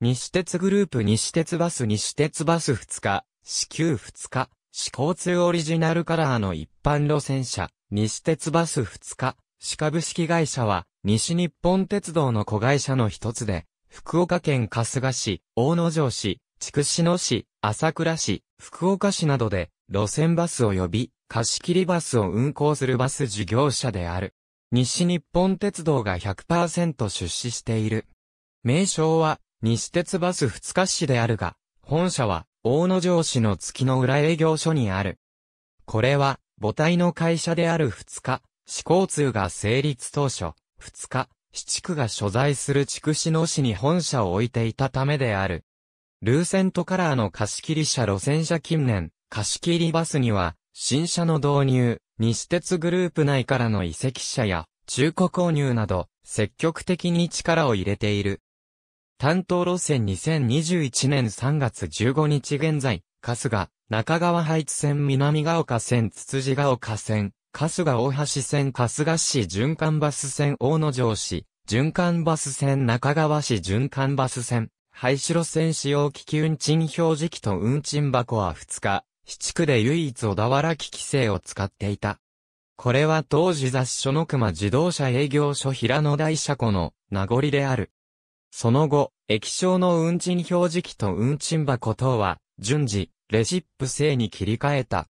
西鉄グループ西鉄バス西鉄バス2日、支給2日、市交通オリジナルカラーの一般路線車、西鉄バス2日、市株式会社は、西日本鉄道の子会社の一つで、福岡県春日市、大野城市、筑紫野市、朝倉市、福岡市などで、路線バス及び、貸切バスを運行するバス事業者である。西日本鉄道が100%出資している。名称は、西鉄バス二日市であるが、本社は、大野城市の月の裏営業所にある。これは、母体の会社である二日、市交通が成立当初、二日、市地区が所在する地区市の市に本社を置いていたためである。ルーセントカラーの貸切車路線車近年、貸切バスには、新車の導入、西鉄グループ内からの移籍車や、中古購入など、積極的に力を入れている。担当路線2021年3月15日現在、春日、中川配置線南ヶ丘線つつじヶ丘線、春日大橋線春日市循環バス線大野城市、循環バス線中川市循環バス線、廃止路線使用機器運賃表示機と運賃箱は2日、市区で唯一小田原機規制を使っていた。これは当時雑所の熊自動車営業所平野大車庫の名残である。その後、液晶の運賃表示器と運賃箱等は、順次、レシップ制に切り替えた。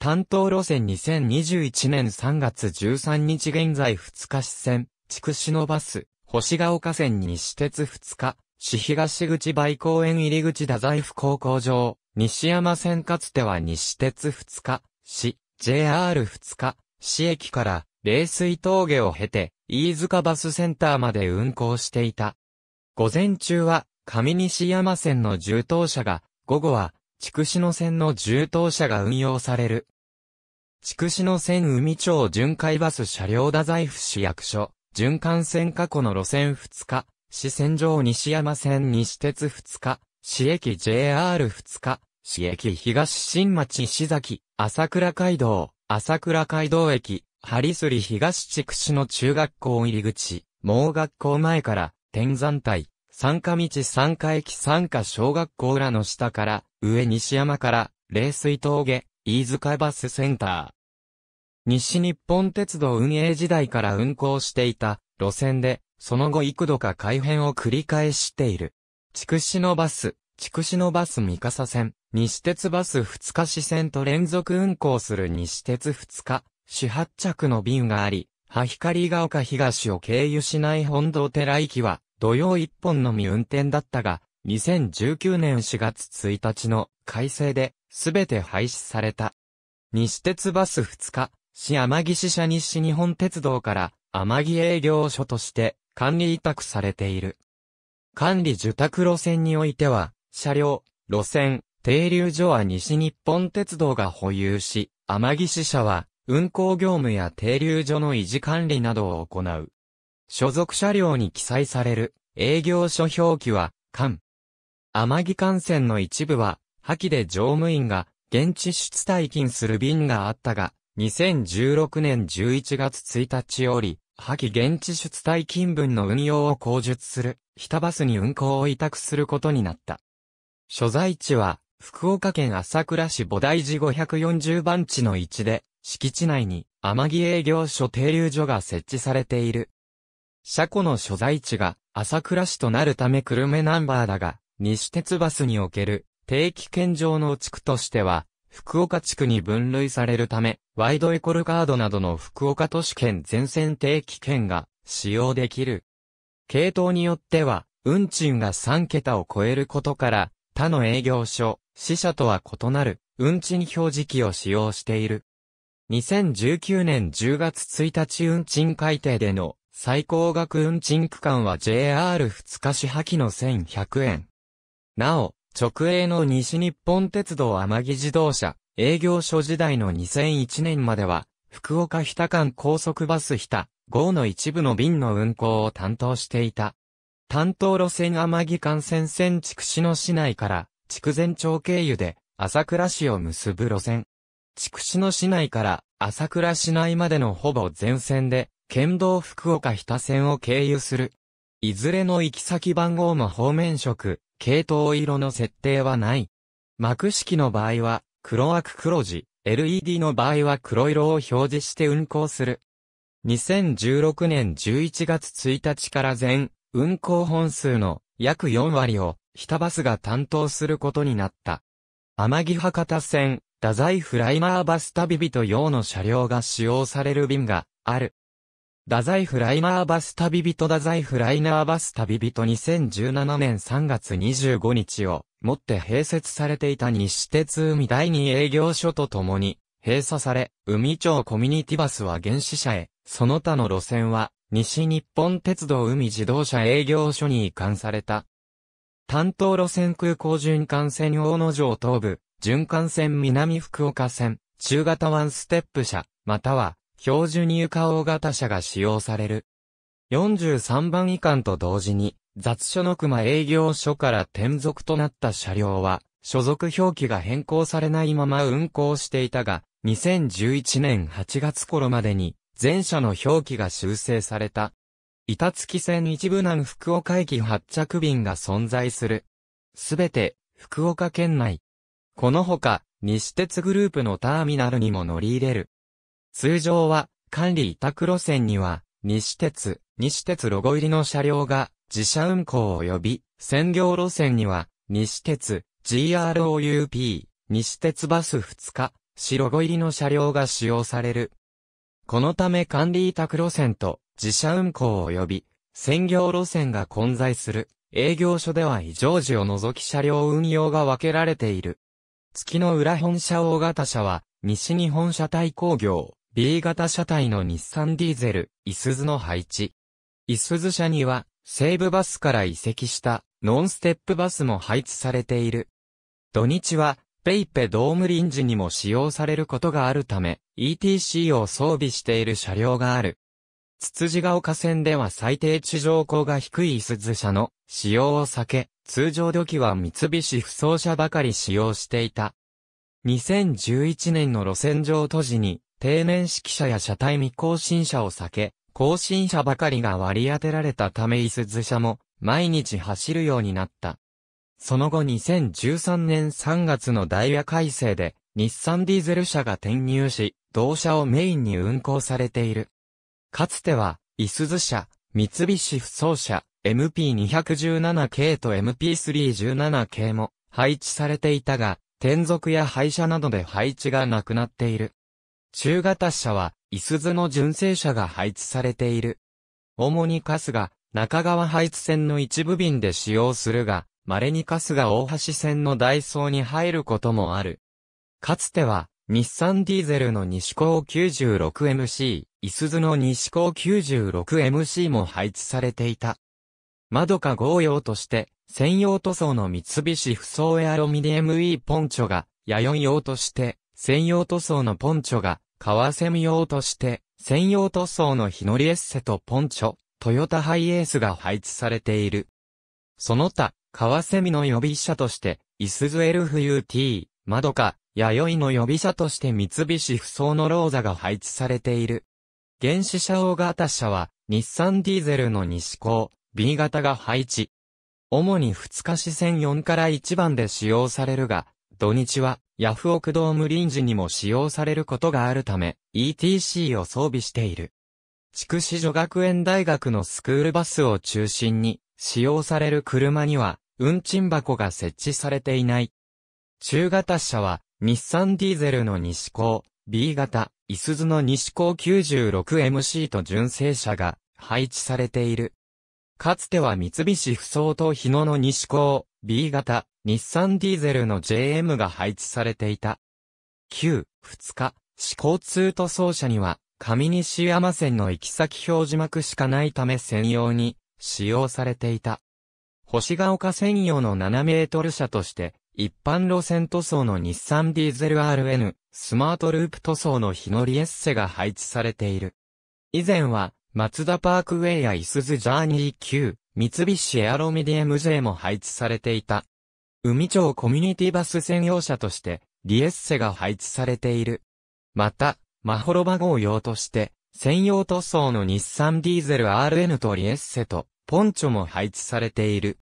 担当路線2021年3月13日現在2日支線、筑紫のバス、星ヶ丘線西鉄2日、市東口梅公園入口太宰府高校場、西山線かつては西鉄2日、市、JR2 日、市駅から、冷水峠を経て、飯塚バスセンターまで運行していた。午前中は、上西山線の重当車が、午後は、筑紫野線の重当車が運用される。筑紫野線海町巡回バス車両太宰府市役所、循環線過去の路線2日、市線上西山線西鉄2日、市駅 JR2 日、市駅東新町石崎、朝倉街道、朝倉街道駅、ハリスリ東筑紫野の中学校入り口、盲学校前から、天山隊、参下道参下駅参下小学校裏の下から、上西山から、冷水峠、飯塚バスセンター。西日本鉄道運営時代から運行していた路線で、その後幾度か改変を繰り返している。筑紫野バス、筑紫野バス三笠線、西鉄バス二日市線と連続運行する西鉄二日、始発着の便があり、羽光が丘東を経由しない本堂寺行きは、土曜一本のみ運転だったが、2019年4月1日の改正で、すべて廃止された。西鉄バス2日、市天城支社西日本鉄道から天城営業所として管理委託されている。管理受託路線においては、車両、路線、停留所は西日本鉄道が保有し、天城支社は運行業務や停留所の維持管理などを行う。所属車両に記載される営業所表記は、間。天城幹線の一部は、破棄で乗務員が現地出退勤する便があったが、2016年11月1日より、破棄現地出退勤分の運用を口述する、ひたバスに運行を委託することになった。所在地は、福岡県朝倉市菩提寺540番地の位置で、敷地内に、天城営業所停留所が設置されている。車庫の所在地が朝倉市となるため久留米ナンバーだが、西鉄バスにおける定期券上の地区としては、福岡地区に分類されるため、ワイドエコルカードなどの福岡都市圏全線定期券が使用できる。系統によっては、運賃が3桁を超えることから、他の営業所、死者とは異なる運賃表示器を使用している。2019年10月1日運賃改定での最高額運賃区間は JR 二日市破棄の1100円。なお、直営の西日本鉄道天城自動車、営業所時代の2001年までは、福岡日田間高速バス日田、号の一部の便の運行を担当していた。担当路線天城幹線線筑紫野市内から、筑前町経由で、朝倉市を結ぶ路線。筑紫野市内から、朝倉市内までのほぼ全線で、県道福岡北線を経由する。いずれの行き先番号も方面色、系統色の設定はない。幕式の場合は、黒枠黒字、LED の場合は黒色を表示して運行する。2016年11月1日から全運行本数の約4割を、日田バスが担当することになった。天城博多線、太宰フライマーバス旅人用の車両が使用される便がある。ダザイフライナーバス旅人ダザイフライナーバス旅人2017年3月25日をもって併設されていた西鉄海第二営業所とともに閉鎖され、海町コミュニティバスは原始車へ、その他の路線は西日本鉄道海自動車営業所に移管された。担当路線空港循環線大野城東部、循環線南福岡線、中型ワンステップ車、または標準入荷大型車が使用される。43番以下と同時に、雑所の熊営業所から転属となった車両は、所属表記が変更されないまま運行していたが、2011年8月頃までに、全車の表記が修正された。板付線一部南福岡駅発着便が存在する。すべて、福岡県内。このほか、西鉄グループのターミナルにも乗り入れる。通常は、管理委託路線には、西鉄、西鉄ロゴ入りの車両が、自社運行及び、専業路線には、西鉄、GROUP、西鉄バス2日、白ロゴ入りの車両が使用される。このため管理委託路線と自社運行及び専業路線が混在する営業所では異常時を除き車両運用が分けられている。月の裏本社大型車は西日本車体工業、B 型車体の日産ディーゼル、イスズの配置。イスズ車には、西武バスから移籍したノンステップバスも配置されている。土日は、ペイペドーム臨時にも使用されることがあるため、ETC を装備している車両がある。つつじが丘線では最低地上高が低いイスズ車の使用を避け、通常土器は三菱不走車ばかり使用していた。2011年の路線上都市に定年式車や車体未更新車を避け、更新車ばかりが割り当てられたため子図車も毎日走るようになった。その後2013年3月のダイヤ改正で、日産ディーゼル車が転入し、同車をメインに運行されている。かつては、イスズ車、三菱不走車、MP217 系と MP317 系も配置されていたが、転属や廃車などで配置がなくなっている。中型車は、イスズの純正車が配置されている。主にカスが、中川配置線の一部便で使用するが、稀にカスが大橋線のダイソーに入ることもある。かつては、日産ディーゼルの西高 96MC、イスズの西高 96MC も配置されていた。窓か合用として、専用塗装の三菱不装エアロミディ ME ポンチョが、弥4用として、専用塗装のポンチョが、カワセミ用として、専用塗装の日のリエッセとポンチョ、トヨタハイエースが配置されている。その他、カワセミの予備車として、イスズエルフ UT、マドカ、ヤヨイの予備車として三菱不装のローザが配置されている。原子車大型車は、日産ディーゼルの西港、B 型が配置。主に二日市線4から1番で使用されるが、土日はヤフオクドーム臨時にも使用されることがあるため、ETC を装備している。筑紫女学園大学のスクールバスを中心に、使用される車には、運賃箱が設置されていない。中型車は、日産ディーゼルの西高、B 型、イスズの西高 96MC と純正車が配置されている。かつては三菱不走と日野の西高、B 型、日産ディーゼルの JM が配置されていた。旧、2日、市交通塗装車には、上西山線の行き先表示幕しかないため専用に使用されていた。星ヶ丘専用の7メートル車として、一般路線塗装の日産ディーゼル RN、スマートループ塗装の日乗りエッセが配置されている。以前は、マツダパークウェイやイスズジャーニー Q、三菱エアロミディ MJ も配置されていた。海町コミュニティバス専用車として、リエッセが配置されている。また、マホロバ号用として、専用塗装の日産ディーゼル RN とリエッセと、ポンチョも配置されている。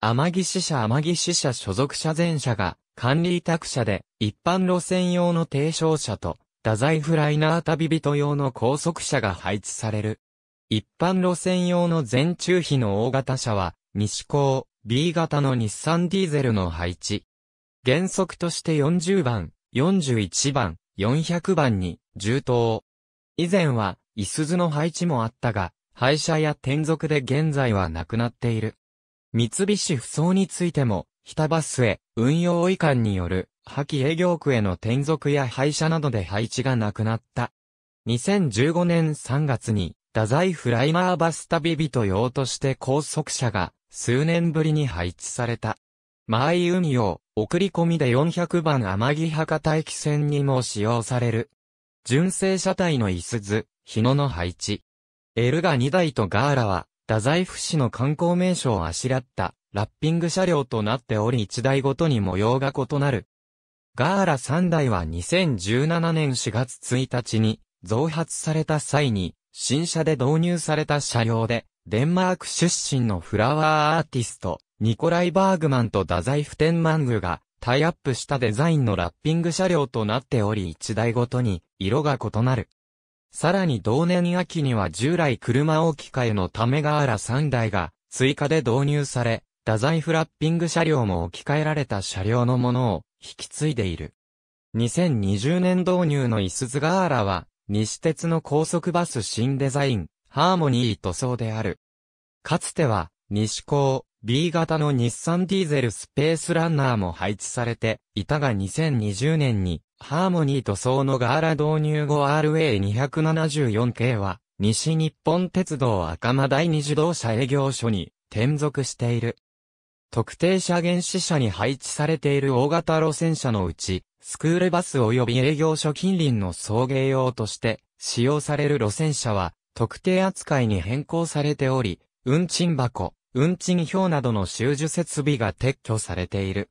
天城支社天城支社所属車全車が、管理委託車で、一般路線用の提唱車と、太宰フライナー旅人用の高速車が配置される。一般路線用の全中比の大型車は、西高、B 型の日産ディーゼルの配置。原則として40番、41番、400番に、重当。以前は、いすずの配置もあったが、廃車や転属で現在はなくなっている。三菱不走についても、ヒバスへ、運用移管による、破棄営業区への転属や廃車などで配置がなくなった。2015年3月に、太宰フライマーバス旅人用として高速車が数年ぶりに配置された。マイ運用、送り込みで400番天城博多駅線にも使用される。純正車体の椅子図、日野の配置。エルガ2台とガーラは、太宰府市の観光名所をあしらった、ラッピング車両となっており1台ごとに模様が異なる。ガーラ3台は2017年4月1日に、増発された際に、新車で導入された車両で、デンマーク出身のフラワーアーティスト、ニコライ・バーグマンとダフテン天満宮がタイアップしたデザインのラッピング車両となっており1台ごとに色が異なる。さらに同年秋には従来車置き換えのためガーラ3台が追加で導入され、ダザイフラッピング車両も置き換えられた車両のものを引き継いでいる。2020年導入のイスズガーラは、西鉄の高速バス新デザイン、ハーモニー塗装である。かつては、西高、B 型の日産ディーゼルスペースランナーも配置されていたが2020年に、ハーモニー塗装のガーラ導入後 RA274 系は、西日本鉄道赤間第二自動車営業所に転属している。特定車原始車に配置されている大型路線車のうち、スクールバス及び営業所近隣の送迎用として使用される路線車は特定扱いに変更されており、運賃箱、運賃表などの収受設備が撤去されている。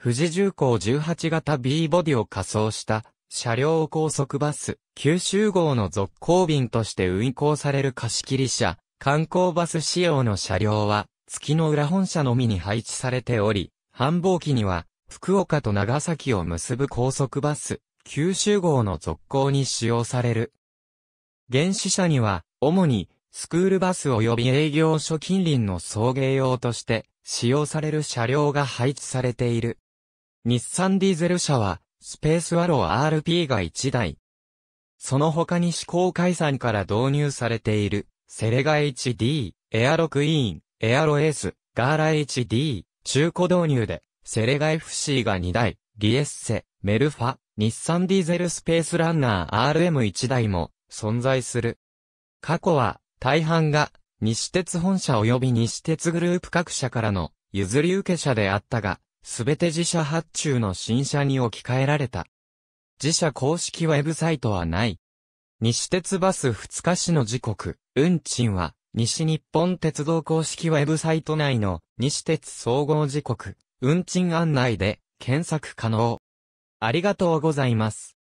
富士重工18型 B ボディを仮装した車両高速バス、九州号の続行便として運行される貸切車、観光バス仕様の車両は、月の裏本社のみに配置されており、繁忙期には、福岡と長崎を結ぶ高速バス、九州号の続行に使用される。原始車には、主に、スクールバス及び営業所近隣の送迎用として、使用される車両が配置されている。日産ディーゼル車は、スペースワロー RP が1台。その他に試行解散から導入されている、セレガ HD、エアロクイーン、エアロエース、ガーラ HD、中古導入で、セレガ FC が2台、リエッセ、メルファ、日産ディーゼルスペースランナー RM1 台も、存在する。過去は、大半が、西鉄本社及び西鉄グループ各社からの譲り受け者であったが、すべて自社発注の新車に置き換えられた。自社公式ウェブサイトはない。西鉄バス二日市の時刻、運賃は、西日本鉄道公式ウェブサイト内の西鉄総合時刻、運賃案内で検索可能。ありがとうございます。